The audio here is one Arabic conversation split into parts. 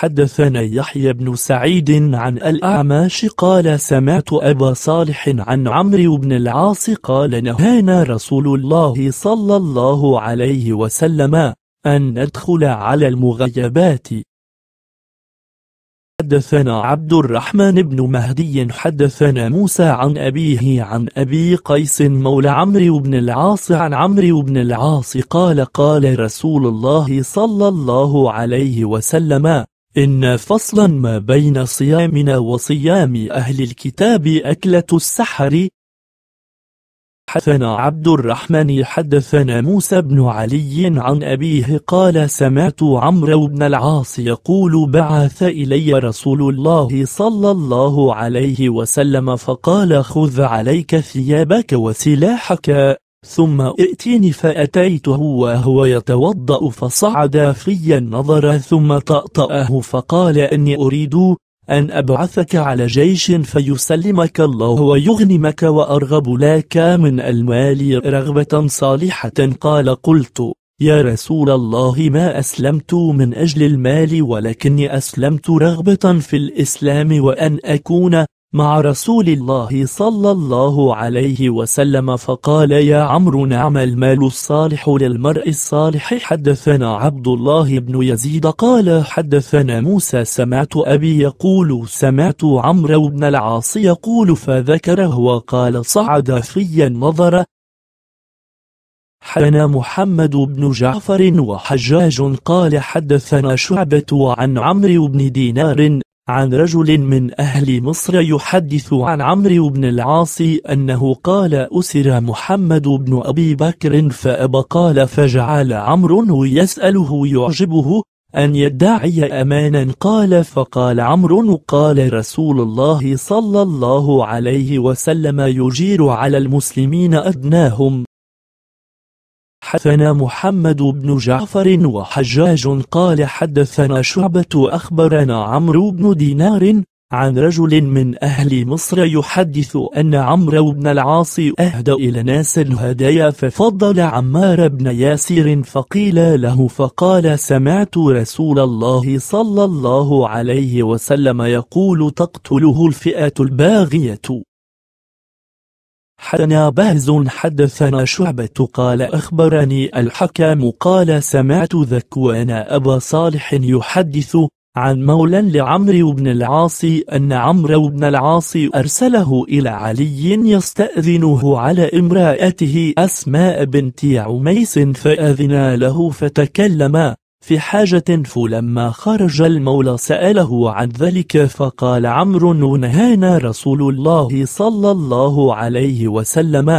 حدثنا يحيى بن سعيد عن الأعماش قال سمعت أبا صالح عن عمرو بن العاص قال نهانا رسول الله صلى الله عليه وسلم أن ندخل على المغيبات حدثنا عبد الرحمن بن مهدي حدثنا موسى عن أبيه عن أبي قيس مولى عمرو بن العاص عن عمرو بن العاص قال قال رسول الله صلى الله عليه وسلم إن فصلا ما بين صيامنا وصيام أهل الكتاب أكلة السحر حدثنا عبد الرحمن حدثنا موسى بن علي عن أبيه قال سمعت عمرو بن العاص يقول بعث إلي رسول الله صلى الله عليه وسلم فقال خذ عليك ثيابك وسلاحك ثم ائتني فأتيته وهو يتوضأ فصعد في نظر ثم طأطأه فقال إني أريد أن أبعثك على جيش فيسلمك الله ويغنمك وأرغب لك من المال رغبة صالحة قال قلت يا رسول الله ما أسلمت من أجل المال ولكني أسلمت رغبة في الإسلام وأن أكون مع رسول الله صلى الله عليه وسلم فقال يا عمرو نعم المال الصالح للمرء الصالح حدثنا عبد الله بن يزيد قال حدثنا موسى سمعت أبي يقول سمعت عمرو بن العاص يقول فذكره وقال صعد في النظر حدثنا محمد بن جعفر وحجاج قال حدثنا شعبة عن عمرو بن دينار عن رجل من أهل مصر يحدث عن عمرو بن العاص أنه قال أسر محمد بن أبي بكر فأب قال فجعل عمرو يسأله يعجبه أن يدعي أمانا قال فقال عمرو قال رسول الله صلى الله عليه وسلم يجير على المسلمين أدناهم حدثنا محمد بن جعفر وحجاج قال حدثنا شعبة أخبرنا عمرو بن دينار عن رجل من أهل مصر يحدث أن عمرو بن العاص أهدى إلى ناس هدايا ففضل عمار بن ياسر فقيل له فقال سمعت رسول الله صلى الله عليه وسلم يقول تقتله الفئة الباغية حدنا بهز حدثنا شعبة قال أخبرني الحكام قال سمعت ذكوان أبا صالح يحدث عن مولى لعمرو بن العاص أن عمرو بن العاص أرسله إلى علي يستأذنه على امرأته أسماء بنت عميس فأذنا له فتكلما في حاجة فلما خرج المولى سأله عن ذلك فقال عمرو نهانا رسول الله صلى الله عليه وسلم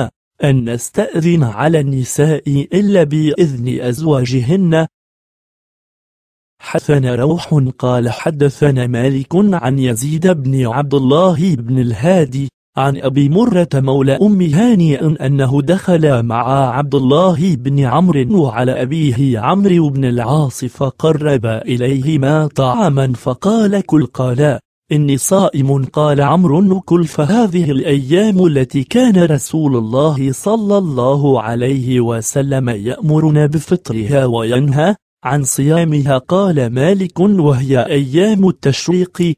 أن نستأذن على النساء إلا بإذن أزواجهن حدثنا روح قال حدثنا مالك عن يزيد بن عبد الله بن الهادي عن أبي مرة مولى أم هانئ أن أنه دخل مع عبد الله بن عمرو وعلى أبيه عمرو بن العاص فقرب إليهما طعاما فقال كل قالا إني صائم قال عمرو كل فهذه الأيام التي كان رسول الله صلى الله عليه وسلم يأمرنا بفطرها وينهى عن صيامها قال مالك وهي أيام التشريق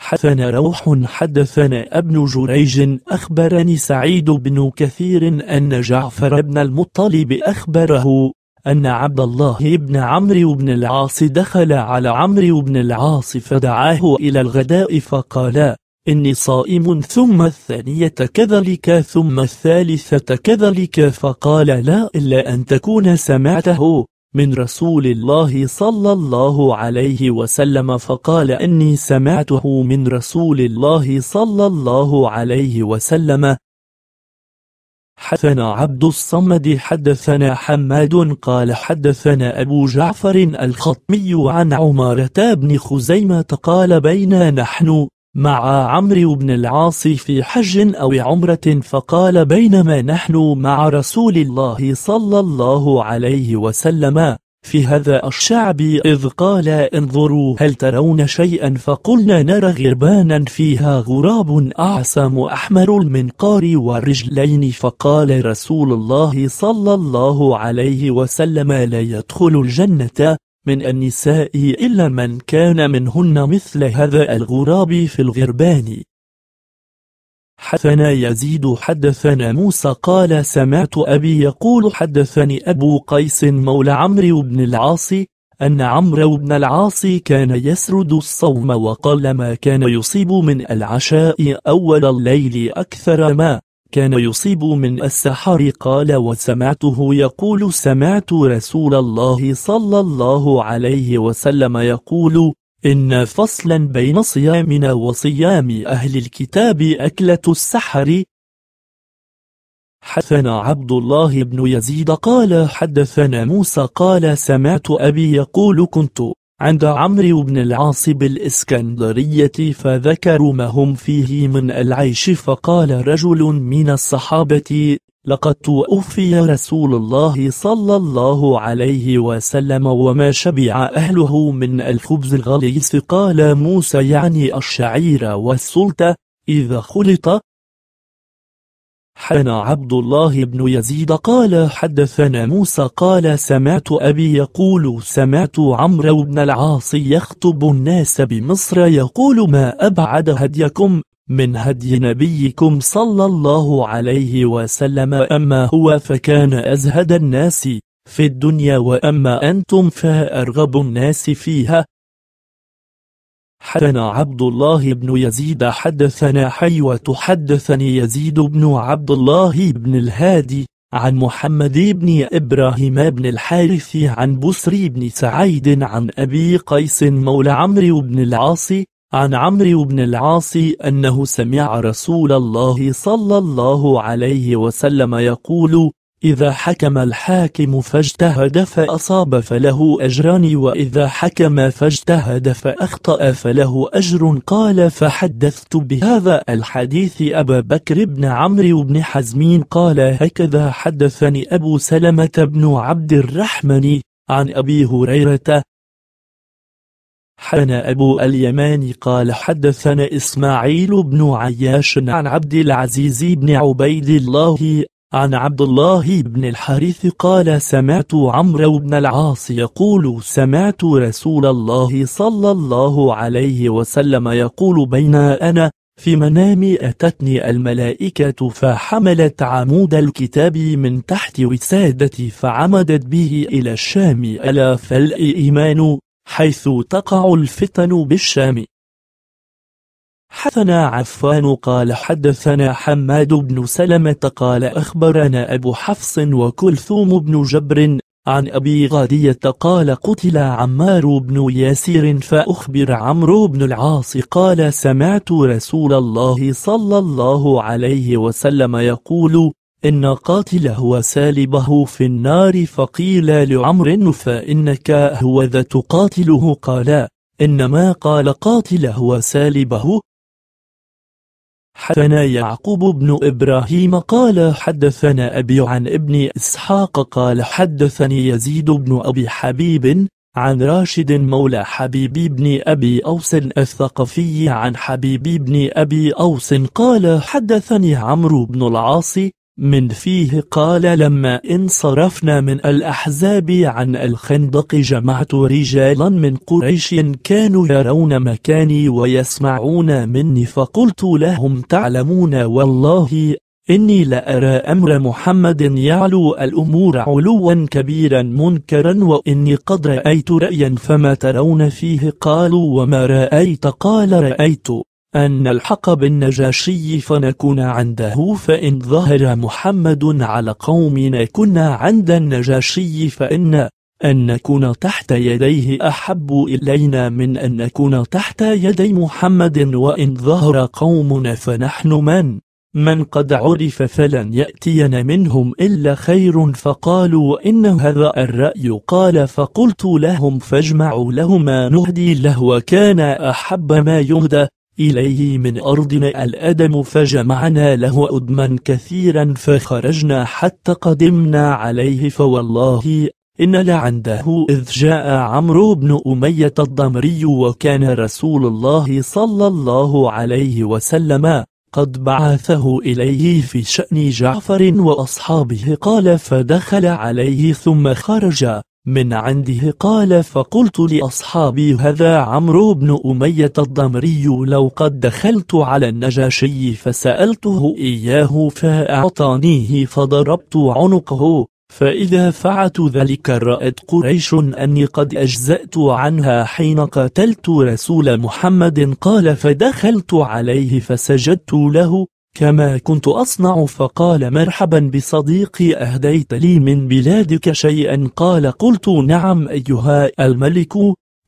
حدثنا روح حدثنا ابن جريج أخبرني سعيد بن كثير أن جعفر بن المطلب أخبره أن عبد الله بن عمرو بن العاص دخل على عمرو بن العاص فدعاه إلى الغداء فقال إني صائم ثم الثانية كذلك ثم الثالثة كذلك فقال لا إلا أن تكون سمعته من رسول الله صلى الله عليه وسلم فقال أني سمعته من رسول الله صلى الله عليه وسلم حدثنا عبد الصمد حدثنا حماد قال حدثنا أبو جعفر الخطمي عن عمارة بن خزيمة قال بينا نحن مع عمرو بن العاص في حج أو عمرة فقال بينما نحن مع رسول الله صلى الله عليه وسلم في هذا الشعب إذ قال انظروا هل ترون شيئا فقلنا نرى غربانا فيها غراب أعسم أحمر المنقار والرجلين فقال رسول الله صلى الله عليه وسلم لا يدخل الجنة من النساء إلا من كان منهن مثل هذا الغراب في الغربان حدثنا يزيد حدثنا موسى قال سمعت أبي يقول حدثني أبو قيس مولى عمرو بن العاص أن عمرو بن العاص كان يسرد الصوم وقال ما كان يصيب من العشاء أول الليل أكثر ما كان يصيب من السحر قال وسمعته يقول سمعت رسول الله صلى الله عليه وسلم يقول إن فصلا بين صيامنا وصيام أهل الكتاب أكلة السحر حدثنا عبد الله بن يزيد قال حدثنا موسى قال سمعت أبي يقول كنت عند عمرو بن العاص بالإسكندرية فذكروا ما هم فيه من العيش فقال رجل من الصحابة لقد توفي رسول الله صلى الله عليه وسلم وما شبع أهله من الخبز الغليظ قال موسى يعني الشعير والسلطة إذا خلط حدثنا عبد الله بن يزيد قال حدثنا موسى قال سمعت أبي يقول سمعت عمرو بن العاص يخطب الناس بمصر يقول ما أبعد هديكم من هدي نبيكم صلى الله عليه وسلم أما هو فكان أزهد الناس في الدنيا وأما أنتم فأرغب الناس فيها حدثنا عبد الله بن يزيد حدثنا حيوة حدثني يزيد بن عبد الله بن الهادي عن محمد بن إبراهيم بن الحارث عن بسري بن سعيد عن أبي قيس مولى عمرو بن العاص عن عمرو بن العاص أنه سمع رسول الله صلى الله عليه وسلم يقول إذا حكم الحاكم فاجتهد فأصاب فله أجران وإذا حكم فاجتهد فأخطأ فله أجر قال فحدثت بهذا الحديث أبا بكر بن عمرو بن حزمين قال هكذا حدثني أبو سلمة بن عبد الرحمن عن أبي هريرة حدثنا أبو اليمان قال حدثنا إسماعيل بن عياش عن عبد العزيز بن عبيد الله عن عبد الله بن الحارث قال سمعت عمرو بن العاص يقول سمعت رسول الله صلى الله عليه وسلم يقول بين أنا في منامي أتتني الملائكة فحملت عمود الكتاب من تحت وسادتي فعمدت به إلى الشام ألا فالإيمان حيث تقع الفتن بالشام حثنا عفان قال حدثنا حماد بن سلمة قال أخبرنا أبو حفص وكلثوم بن جبر عن أبي غادية قال قتل عمار بن ياسير فأخبر عمرو بن العاص قال سمعت رسول الله صلى الله عليه وسلم يقول إن قاتله وسالبه في النار فقيل لعمر فإنك هو ذا تقاتله قال إنما قال قاتله وسالبه حدثنا يعقوب بن إبراهيم قال حدثنا أبي عن ابن إسحاق قال حدثني يزيد بن أبي حبيب عن راشد مولى حبيب بن أبي أوس الثقفي عن حبيب بن أبي أوس قال حدثني عمرو بن العاص من فيه قال لما انصرفنا من الأحزاب عن الخندق جمعت رجالا من قريش كانوا يرون مكاني ويسمعون مني فقلت لهم تعلمون والله إني لأرى أمر محمد يعلو الأمور علوا كبيرا منكرا وإني قد رأيت رأيا فما ترون فيه قالوا وما رأيت قال رأيت أن نلحق بالنجاشي فنكون عنده فإن ظهر محمد على قومنا كنا عند النجاشي فإن أن نكون تحت يديه أحب إلينا من أن نكون تحت يدي محمد وإن ظهر قومنا فنحن من؟ من قد عرف فلن يأتين منهم إلا خير فقالوا إن هذا الرأي قال فقلت لهم فاجمعوا لهما نهدي له وكان أحب ما يهدى إليه من أرضنا الأدم فجمعنا له أدما كثيرا فخرجنا حتى قدمنا عليه فوالله إن لعنده إذ جاء عمرو بن أمية الضمري وكان رسول الله صلى الله عليه وسلم قد بعثه إليه في شأن جعفر وأصحابه قال فدخل عليه ثم خرج من عنده قال فقلت لأصحابي هذا عمرو بن أمية الضمري لو قد دخلت على النجاشي فسألته إياه فأعطانيه فضربت عنقه فإذا فعلت ذلك رأت قريش أني قد أجزأت عنها حين قتلت رسول محمد قال فدخلت عليه فسجدت له كما كنت أصنع فقال مرحبا بصديقي أهديت لي من بلادك شيئا قال قلت نعم أيها الملك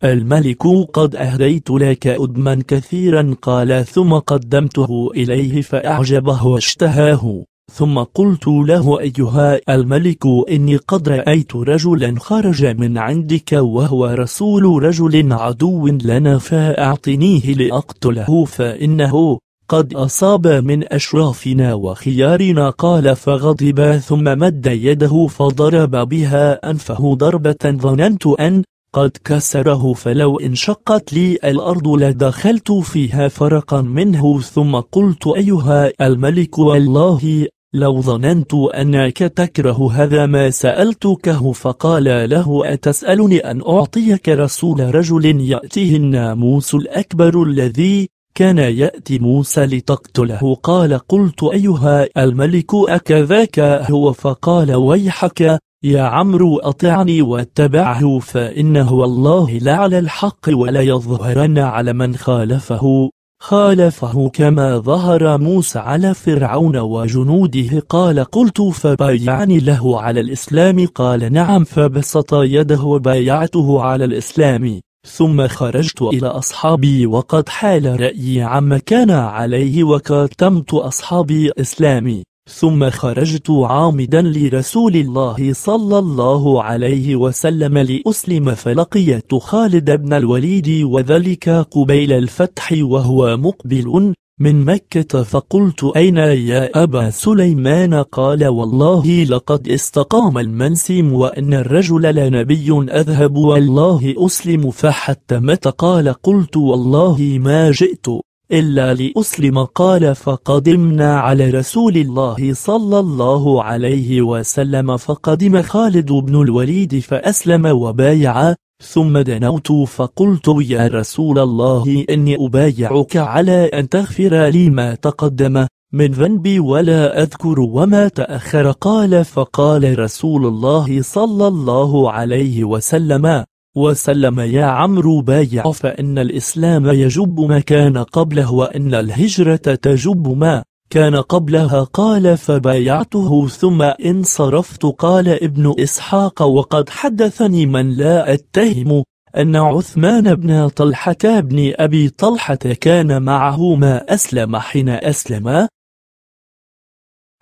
الملك قد أهديت لك أدما كثيرا قال ثم قدمته إليه فأعجبه واشتهاه ثم قلت له أيها الملك إني قد رأيت رجلا خرج من عندك وهو رسول رجل عدو لنا فأعطنيه لأقتله فإنه قد أصاب من أشرافنا وخيارنا قال فغضب ثم مد يده فضرب بها أنفه ضربة ظننت أن قد كسره فلو انشقت لي الأرض لدخلت فيها فرقا منه ثم قلت أيها الملك والله لو ظننت أنك تكره هذا ما سألتكه فقال له أتسألني أن أعطيك رسول رجل يأتيه الناموس الأكبر الذي كان يأتي موسى لتقتله قال قلت أيها الملك أكذاك هو فقال ويحك يا عمرو أطعني واتبعه فإنه الله لعلى الحق ولا يظهرن على من خالفه خالفه كما ظهر موسى على فرعون وجنوده قال قلت فبايعني له على الإسلام قال نعم فبسط يده وبايعته على الإسلام ثم خرجت إلى أصحابي وقد حال رأيي عما كان عليه وكتمت أصحابي إسلامي ثم خرجت عامدا لرسول الله صلى الله عليه وسلم لأسلم فلقيت خالد بن الوليد وذلك قبيل الفتح وهو مقبل من مكة فقلت أين يا أبا سليمان قال والله لقد استقام المنسم وأن الرجل لنبي أذهب والله أسلم فحتى متى قال قلت والله ما جئت إلا لأسلم قال فقدمنا على رسول الله صلى الله عليه وسلم فقدم خالد بن الوليد فأسلم وبايع ثم دنوت فقلت يا رسول الله إني أبايعك على أن تغفر لي ما تقدم من ذنبي ولا أذكر وما تأخر قال فقال رسول الله صلى الله عليه وسلم وسلم يا عمرو بايع فإن الإسلام يجب ما كان قبله وإن الهجرة تجب ما كان قبلها قال فبايعته ثم انصرفت قال ابن إسحاق وقد حدثني من لا أتهم أن عثمان بن طلحة بن أبي طلحة كان معه ما أسلم حين أسلم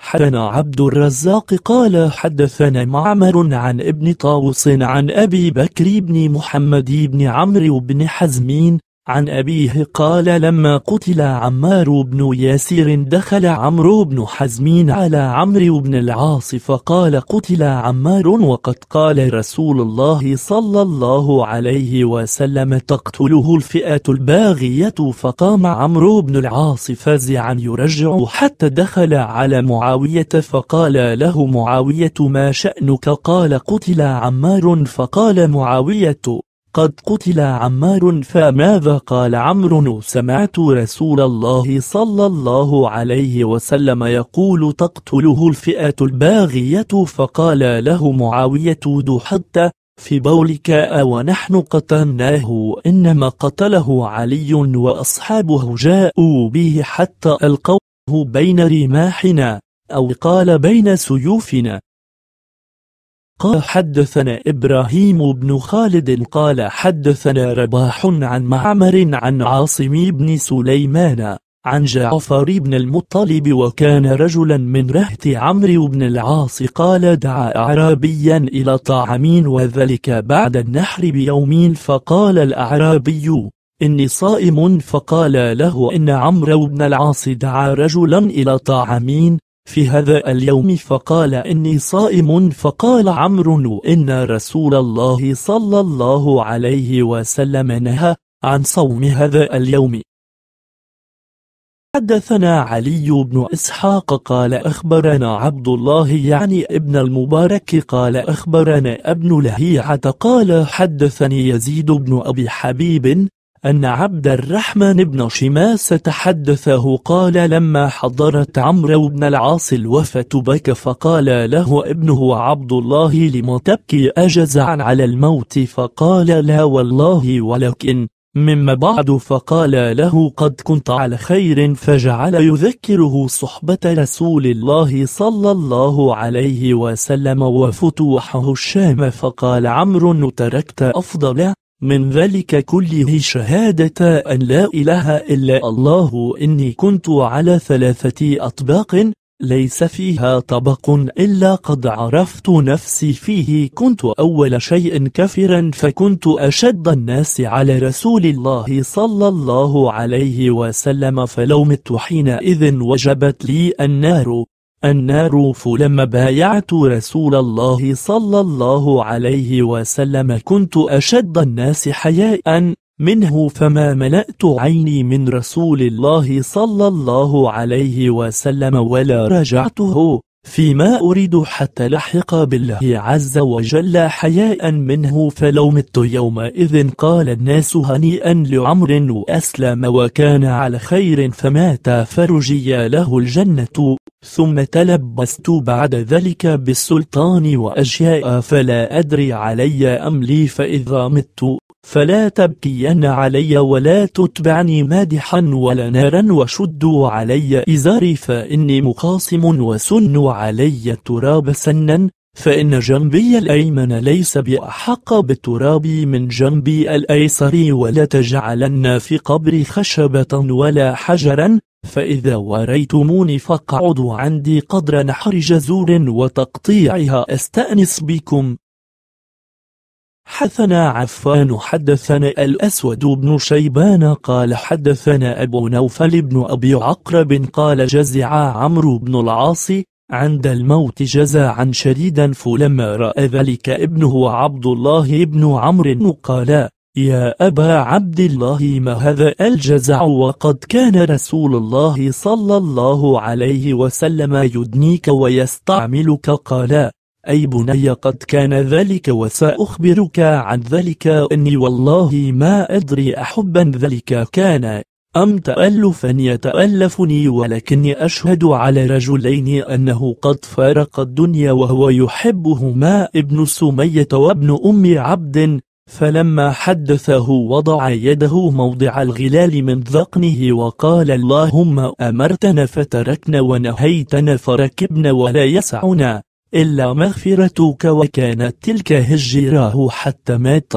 حدثنا عبد الرزاق قال حدثنا معمر عن ابن طاوس عن أبي بكر بن محمد بن عمرو بن حزمين عن أبيه قال لما قتل عمار بن ياسير دخل عمرو بن حزمين على عمرو بن العاص فقال قتل عمار وقد قال رسول الله صلى الله عليه وسلم تقتله الفئة الباغية فقام عمرو بن العاص فزعا يرجع حتى دخل على معاوية فقال له معاوية ما شأنك قال قتل عمار فقال معاوية قد قتل عمار فماذا قال عمر سمعت رسول الله صلى الله عليه وسلم يقول تقتله الفئة الباغية فقال له معاوية دحت في بولك ونحن قتلناه إنما قتله علي وأصحابه جاءوا به حتى ألقوه بين رماحنا أو قال بين سيوفنا قال حدثنا إبراهيم بن خالد قال حدثنا رباح عن معمر عن عاصم بن سليمان عن جعفر بن المطلب وكان رجلا من رهت عمرو بن العاص قال دعا أعرابيا إلى طعامين وذلك بعد النحر بيومين فقال الأعرابي إني صائم فقال له إن عمرو بن العاص دعا رجلا إلى طعامين في هذا اليوم فقال إني صائم فقال عمرو إن رسول الله صلى الله عليه وسلم نهى عن صوم هذا اليوم حدثنا علي بن إسحاق قال أخبرنا عبد الله يعني ابن المبارك قال أخبرنا ابن لهيعة قال حدثني يزيد بن أبي حبيب أن عبد الرحمن بن شماس تحدثه قال لما حضرت عمرو بن العاص الوفاة بك فقال له ابنه عبد الله لم تبكي أجزعا على الموت فقال لا والله ولكن مما بعد فقال له قد كنت على خير فجعل يذكره صحبة رسول الله صلى الله عليه وسلم وفتوحه الشام فقال عمرو تركت أفضل من ذلك كله شهادة أن لا إله إلا الله إني كنت على ثلاثة أطباق ليس فيها طبق إلا قد عرفت نفسي فيه كنت أول شيء كفرا فكنت أشد الناس على رسول الله صلى الله عليه وسلم فلو مت حينئذ وجبت لي النار الناروف لما بايعت رسول الله صلى الله عليه وسلم كنت أشد الناس حياء منه فما ملأت عيني من رسول الله صلى الله عليه وسلم ولا رجعته فيما أريد حتى لحق بالله عز وجل حياء منه فلو مت يومئذ قال الناس هنيئا لعمر وأسلم وكان على خير فمات فرجي له الجنة ثم تلبست بعد ذلك بالسلطان وأشياء فلا أدري علي أم لي فإذا مت فلا تبكين علي ولا تتبعني مادحا ولا نارا وشدوا علي إزاري فإني مخاصم وسنوا علي التراب سنا فإن جنبي الأيمن ليس بأحق بالتراب من جنبي الأيسر ولا تجعلن في قبري خشبة ولا حجرا فإذا وريتموني فاقعدوا عندي قدر نحر جزور وتقطيعها أستأنس بكم حدثنا عفان حدثنا الأسود بن شيبان قال حدثنا أبو نوفل بن أبي عقرب قال جزع عمرو بن العاص عند الموت جزعا شديدا فلما رأى ذلك ابنه عبد الله بن عمرو قال يا أبا عبد الله ما هذا الجزع وقد كان رسول الله صلى الله عليه وسلم يدنيك ويستعملك قال أي بني قد كان ذلك وسأخبرك عن ذلك إني والله ما أدري أحبا ذلك كان أم تألفا يتألفني ولكني أشهد على رجلين أنه قد فارق الدنيا وهو يحبهما ابن سمية وابن أم عبد فلما حدثه وضع يده موضع الغلال من ذقنه وقال اللهم أمرتنا فتركنا ونهيتنا فركبنا ولا يسعنا إلا مغفرتك وكانت تلك هجراه حتى مات